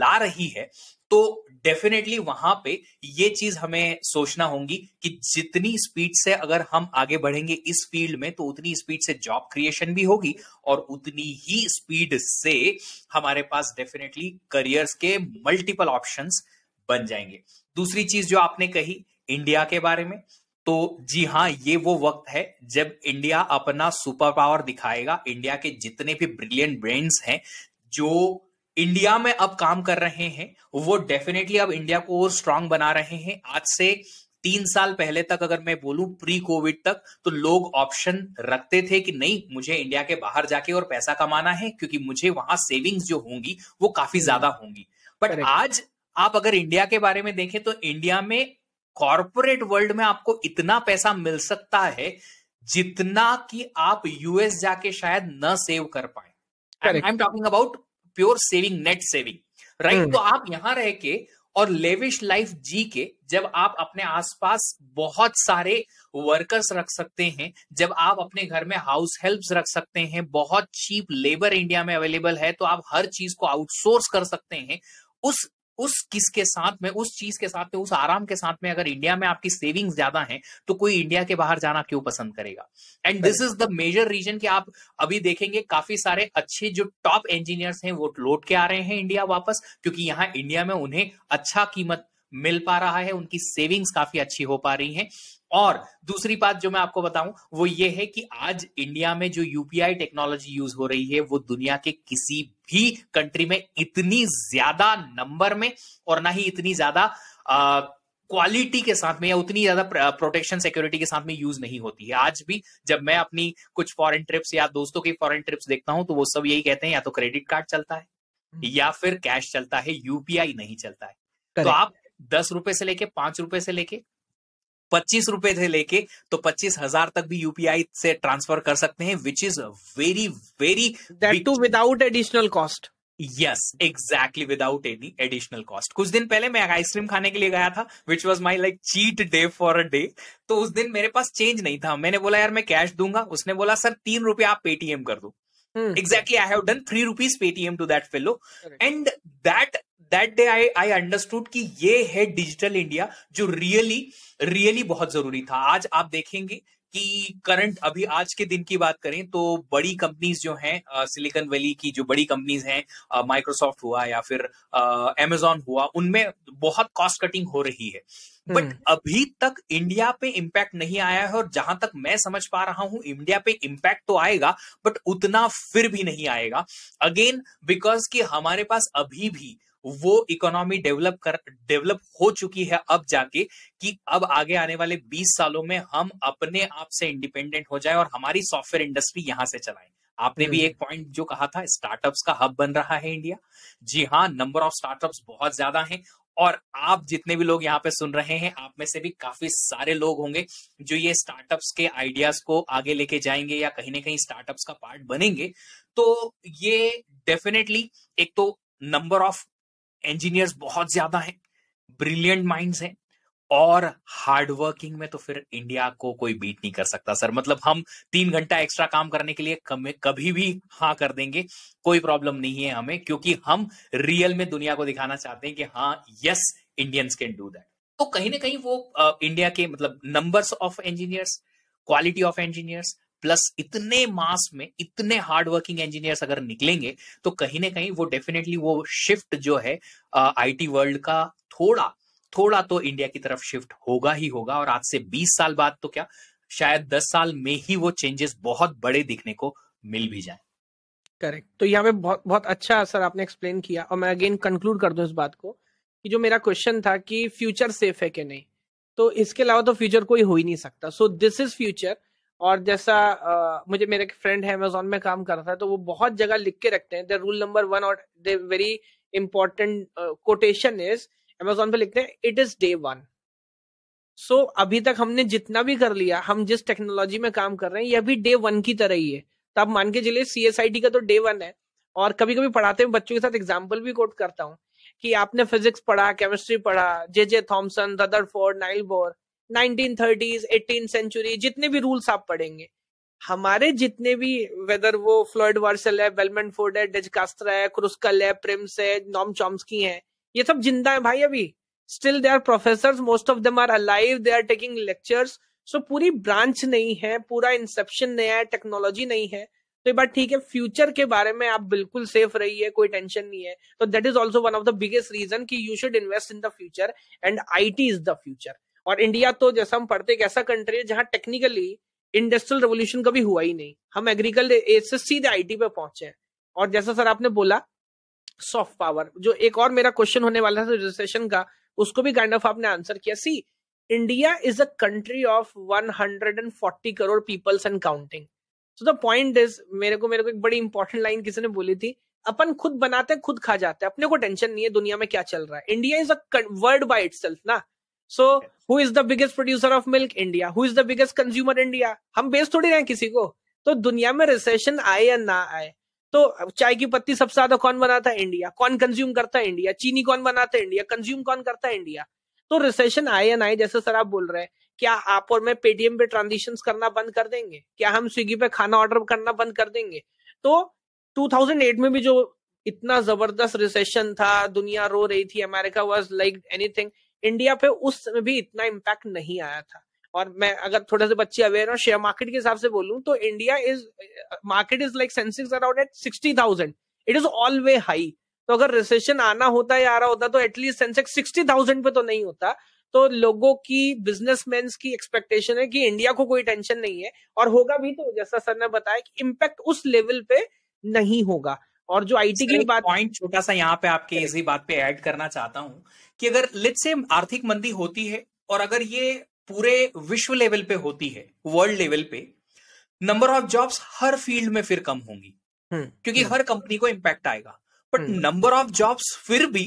ला रही है तो डेफिनेटली वहां पे ये चीज हमें सोचना होगी कि जितनी स्पीड से अगर हम आगे बढ़ेंगे इस फील्ड में तो उतनी स्पीड से जॉब क्रिएशन भी होगी और उतनी ही स्पीड से हमारे पास डेफिनेटली करियर्स के मल्टीपल ऑप्शंस बन जाएंगे दूसरी चीज जो आपने कही इंडिया के बारे में तो जी हाँ ये वो वक्त है जब इंडिया अपना सुपर पावर दिखाएगा इंडिया के जितने भी ब्रिलियंट ब्रेंड्स हैं जो इंडिया में अब काम कर रहे हैं वो डेफिनेटली अब इंडिया को और स्ट्रांग बना रहे हैं आज से तीन साल पहले तक अगर मैं बोलूं प्री कोविड तक तो लोग ऑप्शन रखते थे कि नहीं मुझे इंडिया के बाहर जाके और पैसा कमाना है क्योंकि मुझे वहां सेविंग्स जो होंगी वो काफी ज्यादा होंगी बट आज आप अगर इंडिया के बारे में देखें तो इंडिया में कॉरपोरेट वर्ल्ड में आपको इतना पैसा मिल सकता है जितना कि आप यूएस जाके शायद न सेव कर पाए I am talking about pure saving net saving right तो आप यहां रह के और लेविश लाइफ जी के जब आप अपने आसपास बहुत सारे वर्कर्स रख सकते हैं जब आप अपने घर में हाउस हेल्प रख सकते हैं बहुत चीप लेबर इंडिया में अवेलेबल है तो आप हर चीज को आउटसोर्स कर सकते हैं उस उस किस के साथ में उस चीज के साथ में उस आराम के साथ में अगर इंडिया में आपकी सेविंग्स ज्यादा हैं तो कोई इंडिया के बाहर जाना क्यों पसंद करेगा and this is the major reason कि आप अभी देखेंगे काफी सारे अच्छे जो टॉप इंजीनियर्स हैं वो लौट के आ रहे हैं इंडिया वापस क्योंकि यहाँ इंडिया में उन्हें अच्छा कीमत मिल पा रहा है उनकी सेविंग्स काफी अच्छी हो पा रही हैं और दूसरी बात जो मैं आपको बताऊं वो ये है कि आज इंडिया में जो यूपीआई टेक्नोलॉजी यूज हो रही है वो दुनिया के किसी भी कंट्री में इतनी ज्यादा नंबर में और ना ही इतनी ज्यादा क्वालिटी के साथ में या उतनी ज्यादा प्रोटेक्शन सिक्योरिटी के साथ में यूज नहीं होती है आज भी जब मैं अपनी कुछ फॉरेन ट्रिप्स या दोस्तों की फॉरेन ट्रिप्स देखता हूं तो वो सब यही कहते हैं या तो क्रेडिट कार्ड चलता है हम्म। या फिर कैश चलता है यूपीआई नहीं चलता है तो आप दस रुपए से लेके पांच रुपए से लेके पच्चीस रुपए से लेके तो पच्चीस हजार तक भी यूपीआई से ट्रांसफर कर सकते हैं which is very very that too without additional cost yes exactly without any additional cost कुछ दिन पहले मैं आइसक्रीम खाने के लिए गया था which was my like cheat day for a day तो उस दिन मेरे पास चेंज नहीं था मैंने बोला यार मैं कैश दूंगा उसने बोला सर तीन रुपए आप पेटीएम कर दो Hmm. Exactly. I have done three rupees Paytm to that fellow. Correct. And that that day i i understood ki ye hai digital india jo really, really bahut zaruri tha aaj aap dekhenge कि current अभी आज के दिन की बात करें तो बड़ी कंपनीज जो हैं सिलिकॉन वैली की जो बड़ी कंपनीज हैं माइक्रोसॉफ्ट हुआ या फिर एमेजॉन हुआ उनमें बहुत कॉस्ट कटिंग हो रही है बट हम्म। अभी तक इंडिया पे इम्पैक्ट नहीं आया है और जहां तक मैं समझ पा रहा हूं इंडिया पे इम्पैक्ट तो आएगा बट उतना फिर भी नहीं आएगा अगेन बिकॉज कि हमारे पास अभी भी वो इकोनॉमी डेवलप कर डेवलप हो चुकी है अब जाके कि अब आगे आने वाले 20 सालों में हम अपने आप से इंडिपेंडेंट हो जाए और हमारी सॉफ्टवेयर इंडस्ट्री यहां से चलाएं आपने भी एक पॉइंट हम्म। जो कहा था स्टार्टअप्स का हब बन रहा है इंडिया जी हाँ नंबर ऑफ स्टार्टअप्स बहुत ज्यादा है और आप जितने भी लोग यहाँ पे सुन रहे हैं आप में से भी काफी सारे लोग होंगे जो ये स्टार्टअप्स के आइडियाज को आगे लेके जाएंगे या कहीं ना कहीं स्टार्टअप्स का पार्ट बनेंगे तो ये डेफिनेटली एक तो नंबर ऑफ इंजीनियर्स बहुत ज्यादा हैं ब्रिलियंट माइंड्स हैं और हार्डवर्किंग में तो फिर इंडिया को कोई बीट नहीं कर सकता सर मतलब हम तीन घंटा एक्स्ट्रा काम करने के लिए कभी भी हाँ कर देंगे कोई प्रॉब्लम नहीं है हमें क्योंकि हम रियल में दुनिया को दिखाना चाहते हैं कि हाँ yes Indians can do that तो कहीं ना कहीं वो इंडिया के मतलब numbers of engineers quality of engineers plus इतने मास में इतने हार्डवर्किंग इंजीनियर्स अगर निकलेंगे तो कहीं ना कहीं वो डेफिनेटली वो शिफ्ट जो है आईटी वर्ल्ड का थोड़ा थोड़ा तो इंडिया की तरफ शिफ्ट होगा ही होगा और आज से 20 साल बाद तो क्या शायद 10 साल में ही वो चेंजेस बहुत बड़े दिखने को मिल भी जाए करेक्ट तो यहाँ पे बहुत बहुत अच्छा सर आपने एक्सप्लेन किया और मैं अगेन कंक्लूड कर दूं इस बात को कि जो मेरा क्वेश्चन था कि फ्यूचर सेफ है कि नहीं तो इसके अलावा तो फ्यूचर कोई हो ही नहीं सकता सो दिस इज फ्यूचर और जैसा आ, मुझे मेरे फ्रेंड है अमेजोन में काम करता है तो वो बहुत जगह लिख के रखते हैं द रूल नंबर वन और the very important quotation is Amazon पे लिखते हैं it is day one so अभी तक हमने जितना भी कर लिया हम जिस टेक्नोलॉजी में काम कर रहे हैं ये अभी डे वन की तरह ही है तो आप मान के चलिए सी का तो डे वन है और कभी कभी पढ़ाते हुए बच्चों के साथ एग्जाम्पल भी कोट करता हूँ कि आपने फिजिक्स पढ़ा केमिस्ट्री पढ़ा J J Thomson Ford Niels Bohr nineteen thirties eighteen century जितने भी रूल्स आप पढ़ेंगे हमारे जितने भी वेदर वो फ्लर्ड वार्सल है वेलमेंट फोर्ड है डेजकास्त्र है क्रुस्कल है प्रिम्स है नॉम चॉम्सकी है ये सब जिंदा है भाई अभी still they are professor most of them are alive they are taking lectures so पूरी ब्रांच नहीं है पूरा इंसेप्शन नया है टेक्नोलॉजी नहीं है तो ये बात ठीक है फ्यूचर के बारे में आप बिल्कुल सेफ रही है कोई टेंशन नहीं है तो that is also one of the biggest reason की you should invest in the future and I T is the future और इंडिया तो जैसा हम पढ़ते एक ऐसा कंट्री है जहां टेक्निकली इंडस्ट्रियल रेवोल्यूशन कभी हुआ ही नहीं हम एग्रीकल्चर एज से सीधे आईटी पे पहुंचे हैं और जैसा सर आपने बोला सॉफ्ट पावर जो एक और मेरा क्वेश्चन होने वाला था रजिस्ट्रेशन का उसको भी काइंड ऑफ आपने आंसर किया see India is a country of 140 crore peoples and counting so the point is मेरे को मेरे को एक बड़ी इंपॉर्टेंट लाइन किसी ने बोली थी अपन खुद बनाते हैं खुद खा जाते हैं अपने को टेंशन नहीं है दुनिया में क्या चल रहा है India is a world by it ना so who is the biggest producer of milk India who is the biggest consumer India हम बेस थोड़ी रहे किसी को तो दुनिया में रिसेशन आए या ना आए तो चाय की पत्ती सबसे ज्यादा कौन बनाता है इंडिया कौन कंज्यूम करता है इंडिया चीनी कौन बनाता है इंडिया कंज्यूम कौन करता है इंडिया तो रिसेशन आए या ना आए जैसे सर आप बोल रहे हैं क्या आप और मैं पेटीएम पे ट्रांजेक्शन करना बंद कर देंगे क्या हम स्विगी पे खाना ऑर्डर करना बंद कर देंगे तो 2008 में भी जो इतना जबरदस्त रिसेशन था दुनिया रो रही थी America was like anything India पे उस समय भी इतना इम्पैक्ट नहीं आया था और मैं अगर थोड़ा सा बच्चे अवेयर हो शेयर मार्केट के हिसाब से बोलूँ तो India is market is like Sensex around at sixty thousand it is all way high तो अगर रिसेशन आना होता या आ रहा होता तो एटलीस्ट सेंसेक्स सिक्सटी थाउजेंड पे तो नहीं होता तो लोगों की बिजनेसमैन की एक्सपेक्टेशन है कि इंडिया को कोई टेंशन नहीं है और होगा भी तो जैसा सर ने बताया कि इम्पैक्ट उस लेवल पे नहीं होगा और जो आईटी की बात पॉइंट छोटा सा यहाँ पे आपके इसी बात पे ऐड करना चाहता हूँ कि अगर लिट से आर्थिक मंदी होती है और अगर ये पूरे विश्व लेवल पे होती है वर्ल्ड लेवल पे नंबर ऑफ जॉब्स हर फील्ड में फिर कम होंगी हम्म, क्योंकि हम्म। हर कंपनी को इम्पैक्ट आएगा बट नंबर ऑफ जॉब्स फिर भी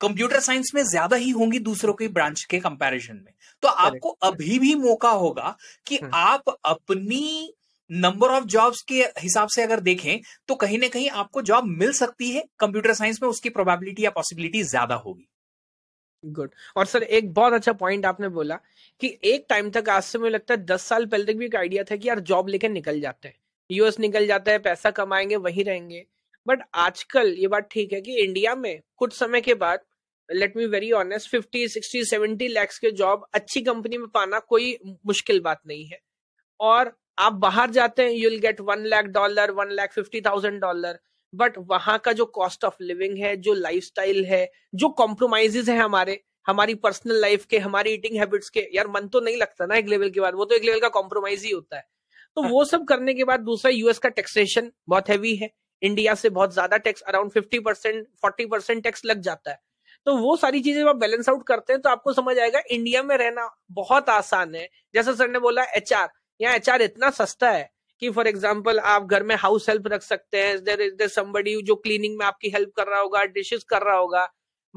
कंप्यूटर साइंस में ज्यादा ही होंगी दूसरों की ब्रांच के कंपैरिजन में तो आपको अभी भी मौका होगा कि हम्म। आप अपनी नंबर ऑफ जॉब्स के हिसाब से अगर देखें तो कहीं ना कहीं आपको जॉब मिल सकती है कंप्यूटर साइंस में उसकी प्रोबेबिलिटी या पॉसिबिलिटी ज्यादा होगी गुड और सर एक बहुत अच्छा पॉइंट आपने बोला कि एक टाइम तक आज से मुझे लगता है दस साल पहले तक भी एक आइडिया था कि यार जॉब लेकर निकल जाते हैं यूएस निकल जाता है पैसा कमाएंगे वहीं रहेंगे बट आजकल ये बात ठीक है कि इंडिया में कुछ समय के बाद let me very honest fifty sixty seventy lakhs के जॉब अच्छी कंपनी में पाना कोई मुश्किल बात नहीं है और आप बाहर जाते हैं you'll get one lakh dollar one lakh fifty thousand dollar but वहां का जो कॉस्ट ऑफ लिविंग है जो लाइफ है जो कॉम्प्रोमाइजेज है हमारे हमारी पर्सनल लाइफ के हमारी ईटिंग हैबिट्स के यार मन तो नहीं लगता ना एक लेवल के बाद वो तो एक लेवल का कॉम्प्रोमाइज ही होता है तो वो सब करने के बाद दूसरा यूएस का टैक्सेशन बहुत हैवी है इंडिया से बहुत ज्यादा tax around fifty percent forty percent tax लग जाता है तो वो सारी चीजें आप बैलेंस आउट करते हैं तो आपको समझ आएगा इंडिया में रहना बहुत आसान है जैसा सर ने बोला एचआर यहाँ एच इतना सस्ता है कि फॉर एग्जाम्पल आप घर में हाउस हेल्प रख सकते हैं देर इज देर समबडी जो क्लीनिंग में आपकी हेल्प कर रहा होगा डिशेस कर रहा होगा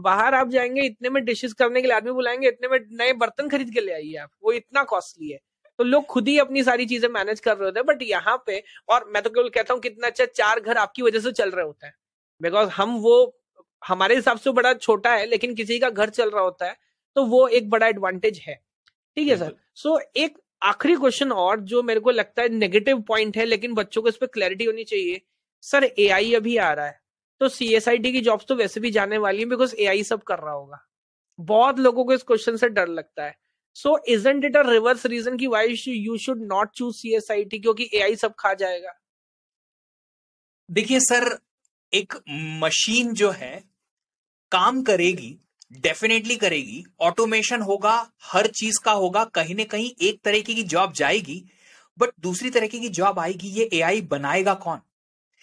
बाहर आप जाएंगे इतने में डिशेस करने के लिए आदमी बुलाएंगे इतने में नए बर्तन खरीद के ले आइए आप वो इतना कॉस्टली है तो लोग खुद ही अपनी सारी चीजें मैनेज कर रहे होते हैं बट यहाँ पे और मैं तो केवल कहता हूँ कितना अच्छा चार घर आपकी वजह से चल रहे होते हैं बिकॉज हम वो हमारे हिसाब से बड़ा छोटा है लेकिन किसी का घर चल रहा होता है तो वो एक बड़ा एडवांटेज है ठीक है सर सो so, एक आखिरी क्वेश्चन और जो मेरे को लगता है नेगेटिव पॉइंट है लेकिन बच्चों को इस पर क्लैरिटी होनी चाहिए सर ए अभी आ रहा है तो सी एस आई की जॉब तो वैसे भी जाने वाली है बिकॉज ए सब कर रहा होगा बहुत लोगों को इस क्वेश्चन से डर लगता है so isn't it a reverse reason की why you should not choose C S I T क्योंकि ए सब खा जाएगा देखिए सर एक मशीन जो है काम करेगी डेफिनेटली करेगी ऑटोमेशन होगा हर चीज का होगा कहीं ना कहीं एक तरीके की जॉब जाएगी बट दूसरी तरीके की जॉब आएगी ये ए बनाएगा कौन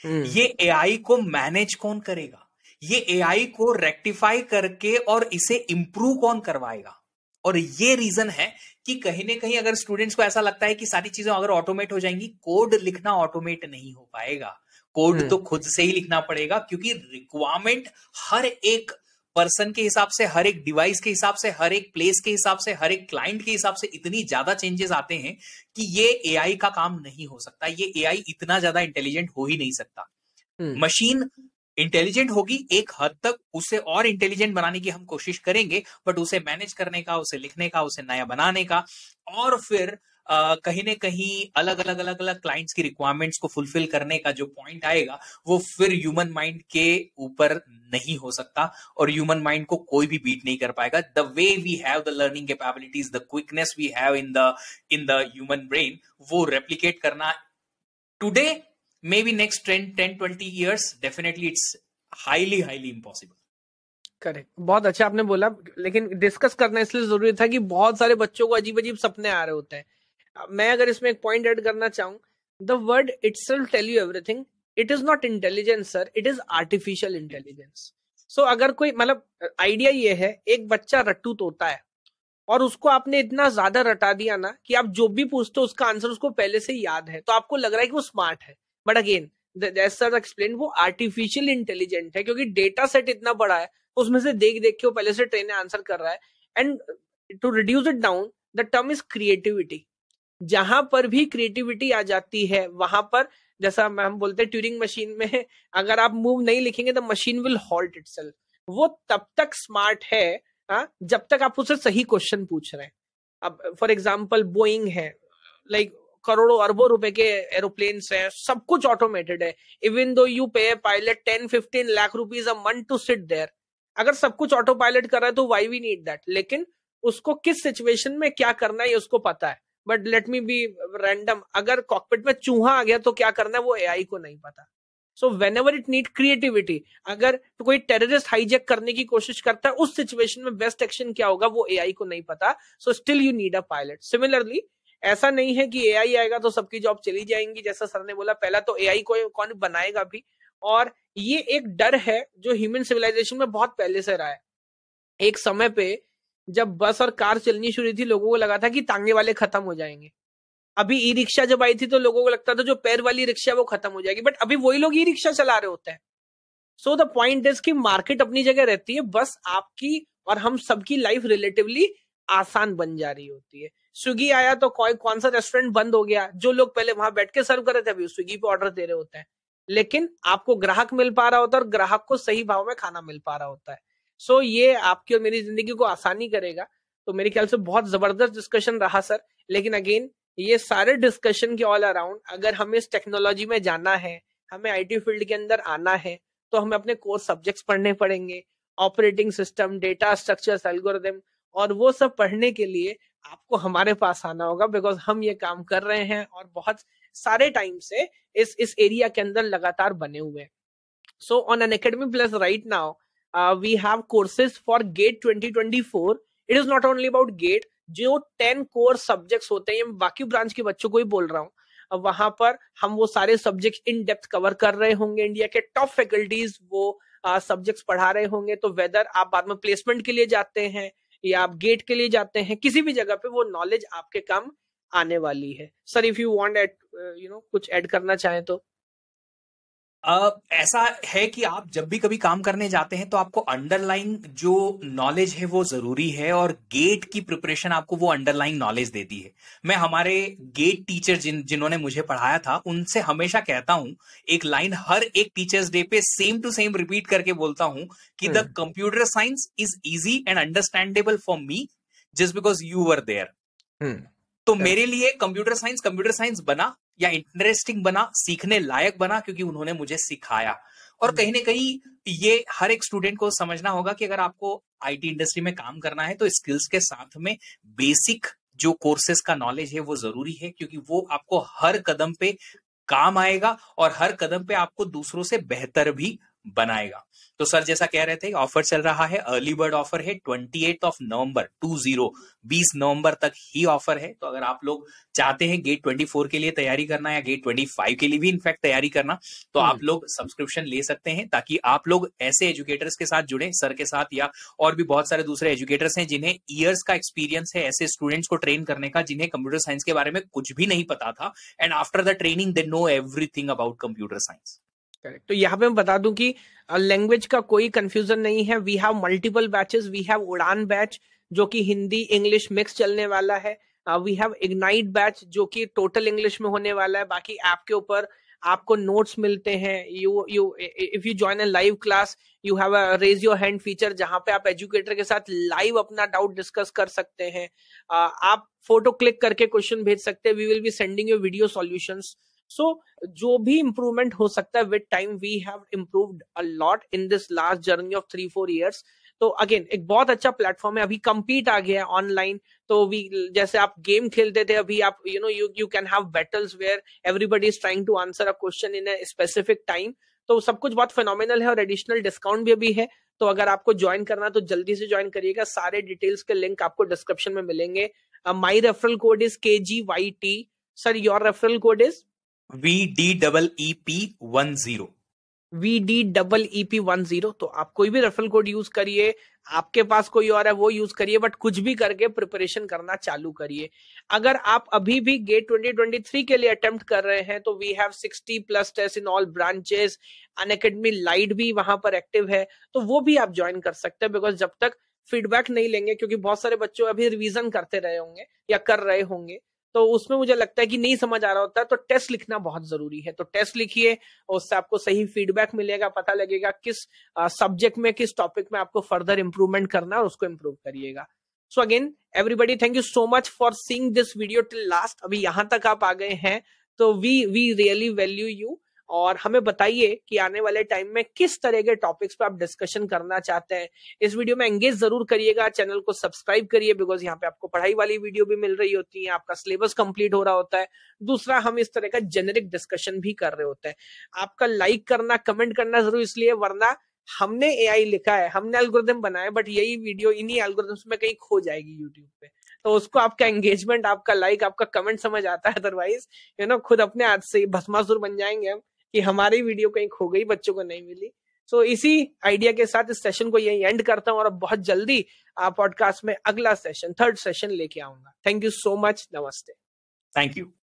हम्म। ये ए को मैनेज कौन करेगा ये ए को रेक्टिफाई करके और इसे इंप्रूव कौन करवाएगा और ये रीजन है कि कहीं ना कहीं अगर स्टूडेंट्स को ऐसा लगता है कि सारी चीजें अगर ऑटोमेट हो जाएंगी कोड लिखना ऑटोमेट नहीं हो पाएगा कोड हम्म। तो खुद से ही लिखना पड़ेगा क्योंकि रिक्वायरमेंट हर एक पर्सन के हिसाब से हर एक डिवाइस के हिसाब से हर एक प्लेस के हिसाब से हर एक क्लाइंट के हिसाब से इतनी ज्यादा चेंजेस आते हैं कि ये ए का काम नहीं हो सकता ये ए इतना ज्यादा इंटेलिजेंट हो ही नहीं सकता हम्म। मशीन इंटेलिजेंट होगी एक हद तक उसे और इंटेलिजेंट बनाने की हम कोशिश करेंगे बट उसे मैनेज करने का उसे लिखने का उसे नया बनाने का और फिर कहीं ना कहीं अलग अलग अलग अलग क्लाइंट्स की रिक्वायरमेंट्स को फुलफिल करने का जो पॉइंट आएगा वो फिर ह्यूमन माइंड के ऊपर नहीं हो सकता और ह्यूमन माइंड को कोई भी बीट नहीं कर पाएगा the way we have the learning capabilities the quickness we have in the in the human brain वो रेप्लीकेट करना today may be next ten ten twenty years definitely it's highly highly impossible correct बहुत अच्छा आपने बोला लेकिन discuss करना इसलिए जरूरी था कि बहुत सारे बच्चों को अजीब अजीब सपने आ रहे होते हैं मैं अगर इसमें एक पॉइंट ऐड करना चाहूँ the word it tell you everything it is not intelligence sir it is artificial intelligence so अगर कोई मतलब आइडिया ये है एक बच्चा रट्टू तोता है और उसको आपने इतना ज्यादा रटा दिया ना कि आप जो भी पूछते हो उसका आंसर उसको पहले से याद है तो आपको लग रहा है कि वो स्मार्ट है बट अगेन एक्सप्लेन वो आर्टिफिशियल इंटेलिजेंट है क्योंकि डेटा सेट इतना बड़ा है तो उसमें से देख देख के वो पहले से ट्रेन आंसर कर रहा है and to reduce it down the term is creativity जहां पर भी क्रिएटिविटी आ जाती है वहां पर जैसा हम बोलते हैं ट्यूरिंग मशीन में अगर आप मूव नहीं लिखेंगे तो मशीन विल हॉल्ट इट वो तब तक स्मार्ट है आ, हाँ, जब तक आप उसे सही क्वेश्चन पूछ रहे हैं अब फॉर एग्जाम्पल बोइंग है लाइक like, करोड़ों अरबों रुपए के एरोप्लेन हैं सब कुछ ऑटोमेटेड है even though you pay pilot ten fifteen lakh rupees a month to sit there अगर सब कुछ ऑटो पायलट कर रहा है तो वाई वी नीड दैट लेकिन उसको किस सिचुएशन में क्या करना है उसको पता है but let me be random अगर कॉकपिट में चूहा आ गया तो क्या करना है वो एआई को नहीं पता so whenever it need creativity अगर कोई टेररिस्ट हाईजेक करने की कोशिश करता है उस सिचुएशन में बेस्ट एक्शन क्या होगा वो एआई को नहीं पता so still you need a pilot similarly ऐसा नहीं है कि एआई आएगा तो सबकी जॉब चली जाएंगी जैसा सर ने बोला पहला तो एआई को कौन बनाएगा भी और ये एक डर है जो ह्यूमन सिविलाइजेशन में बहुत पहले से रहा है एक समय पे जब बस और कार चलनी शुरू थी लोगों को लगा था कि तांगे वाले खत्म हो जाएंगे अभी ई रिक्शा जब आई थी तो लोगों को लगता था जो पैर वाली रिक्शा वो खत्म हो जाएगी बट अभी वही लोग ई रिक्शा चला रहे होते हैं सो द पॉइंट इज कि मार्केट अपनी जगह रहती है बस आपकी और हम सबकी लाइफ रिलेटिवली आसान बन जा रही होती है स्विगी आया तो कोई कौन सा रेस्टोरेंट बंद हो गया जो लोग पहले वहां बैठ के सर्व कर रहे थे अभी स्विगी पे ऑर्डर दे रहे होते हैं लेकिन आपको ग्राहक मिल पा रहा होता है और ग्राहक को सही भाव में खाना मिल पा रहा होता है सो ये आपकी और मेरी जिंदगी को आसानी करेगा तो मेरे ख्याल से बहुत जबरदस्त डिस्कशन रहा सर लेकिन अगेन ये सारे डिस्कशन के ऑल अराउंड अगर हमें इस टेक्नोलॉजी में जाना है हमें आईटी फील्ड के अंदर आना है तो हमें अपने कोर सब्जेक्ट्स पढ़ने पड़ेंगे operating system data structure algorithm और वो सब पढ़ने के लिए आपको हमारे पास आना होगा बिकॉज हम ये काम कर रहे हैं और बहुत सारे टाइम से इस इस एरिया के अंदर लगातार बने हुए हैं so on Unacademy plus right now uh, we have courses for gate 2024 it is not only about gate जो टेन कोर सब्जेक्ट्स होते हैं बाकी ब्रांच के बच्चों को ही बोल रहा हूँ वहां पर हम वो सारे सब्जेक्ट इन डेप्थ कवर कर रहे होंगे इंडिया के टॉप फैकल्टीज वो सब्जेक्ट्स uh, पढ़ा रहे होंगे तो वेदर आप बाद में प्लेसमेंट के लिए जाते हैं या आप गेट के लिए जाते हैं किसी भी जगह पे वो नॉलेज आपके काम आने वाली है sir if you want add you know कुछ एड करना चाहें तो Uh, ऐसा है कि आप जब भी कभी काम करने जाते हैं तो आपको अंडरलाइन जो नॉलेज है वो जरूरी है और गेट की प्रिपरेशन आपको वो अंडरलाइन नॉलेज देती है मैं हमारे गेट टीचर जिन जिन्होंने मुझे पढ़ाया था उनसे हमेशा कहता हूं एक लाइन हर एक टीचर्स डे पे सेम टू सेम रिपीट करके बोलता हूं कि the computer science is easy and understandable for me just because you were there तो मेरे लिए कंप्यूटर साइंस कंप्यूटर साइंस बना या इंटरेस्टिंग बना सीखने लायक बना क्योंकि उन्होंने मुझे सिखाया और hmm. कहीं ना कहीं ये हर एक स्टूडेंट को समझना होगा कि अगर आपको आईटी इंडस्ट्री में काम करना है तो स्किल्स के साथ में बेसिक जो कोर्सेज का नॉलेज है वो जरूरी है क्योंकि वो आपको हर कदम पे काम आएगा और हर कदम पे आपको दूसरों से बेहतर भी बनाएगा तो सर जैसा कह रहे थे ऑफर चल रहा है अर्ली बर्ड ऑफर है twenty eight of November two zero बीस नवंबर तक ही ऑफर है तो अगर आप लोग चाहते हैं गेट ट्वेंटी फोर के लिए तैयारी करना या गेट ट्वेंटी फाइव के लिए भी इनफैक्ट तैयारी करना तो आप हम्म। लोग सब्सक्रिप्शन ले सकते हैं ताकि आप लोग ऐसे एजुकेटर्स के साथ जुड़े सर के साथ या और भी बहुत सारे दूसरे एजुकेटर्स हैं जिन्हें ईयर्स का एक्सपीरियंस है ऐसे स्टूडेंट्स को ट्रेन करने का जिन्हें कंप्यूटर साइंस के बारे में कुछ भी नहीं पता था and after the training they know everything about computer science correct तो यहाँ पे मैं बता दूं कि लैंग्वेज का कोई कंफ्यूजन नहीं है we have multiple batches we have Udaan batch जो कि हिंदी इंग्लिश मिक्स चलने वाला है वी हैव इग्नाइट बैच जो कि टोटल इंग्लिश में होने वाला है बाकी ऐप के ऊपर आपको नोट्स मिलते हैं you you if you join a live class you have a raise your hand feature जहां पे आप एजुकेटर के साथ लाइव अपना डाउट डिस्कस कर सकते हैं uh, आप फोटो क्लिक करके क्वेश्चन भेज सकते हैं we will be sending you video solutions so जो भी इम्प्रूवमेंट हो सकता है with time we have improved a lot in this last journey of three four years तो अगेन एक बहुत अच्छा प्लेटफॉर्म है अभी कंपीट आ गया है ऑनलाइन तो वी जैसे आप गेम खेलते थे अभी आप you know you you can have battles where everybody is trying to answer a question in a specific time तो सब कुछ बहुत फिनोमिनल है और एडिशनल डिस्काउंट भी अभी है तो अगर आपको ज्वाइन करना तो जल्दी से ज्वाइन करिएगा सारे डिटेल्स के लिंक आपको डिस्क्रिप्शन में मिलेंगे my referral code is K G Y T sir your referral code is V D double E P one zero V D double E P one zero तो आप कोई भी रेफरल कोड यूज करिए आपके पास कोई और है वो यूज करिए बट कुछ भी करके प्रिपरेशन करना चालू करिए अगर आप अभी भी गेट 2023 के लिए अटेम्प्ट कर रहे हैं तो we have 60 plus test in all branches Unacademy lite भी वहां पर एक्टिव है तो वो भी आप ज्वाइन कर सकते हैं बिकॉज जब तक फीडबैक नहीं लेंगे क्योंकि बहुत सारे बच्चों अभी रिविजन करते रहे होंगे या कर रहे होंगे तो उसमें मुझे लगता है कि नहीं समझ आ रहा होता है तो टेस्ट लिखना बहुत जरूरी है तो टेस्ट लिखिए और उससे आपको सही फीडबैक मिलेगा पता लगेगा किस सब्जेक्ट में किस टॉपिक में आपको फर्दर इंप्रूवमेंट करना और उसको इंप्रूव करिएगा so again everybody thank you so much for seeing this video till last अभी यहां तक आप आ गए हैं तो we we really value you और हमें बताइए कि आने वाले टाइम में किस तरह के टॉपिक्स पे आप डिस्कशन करना चाहते हैं इस वीडियो में एंगेज जरूर करिएगा चैनल को सब्सक्राइब करिए बिकॉज यहाँ पे आपको पढ़ाई वाली वीडियो भी मिल रही होती है आपका सिलेबस कंप्लीट हो रहा होता है दूसरा हम इस तरह का जेनेरिक डिस्कशन भी कर रहे होते हैं आपका लाइक करना कमेंट करना जरूर इसलिए वरना हमने ए लिखा है हमने एल्गोरिदम बनाया बट यही वीडियो इन्हीं एल्गोरिदम्स में कहीं खो जाएगी यूट्यूब पे तो उसको आपका एंगेजमेंट आपका लाइक आपका कमेंट समझ आता है अदरवाइज यू नो खुद अपने हाथ से भस्मासुर बन जाएंगे हम कि हमारी वीडियो कहीं खो गई बच्चों को नहीं मिली सो so, इसी आइडिया के साथ इस सेशन को यही एंड करता हूँ और अब बहुत जल्दी आप पॉडकास्ट में अगला सेशन थर्ड सेशन लेके आऊंगा थैंक यू सो मच नमस्ते थैंक यू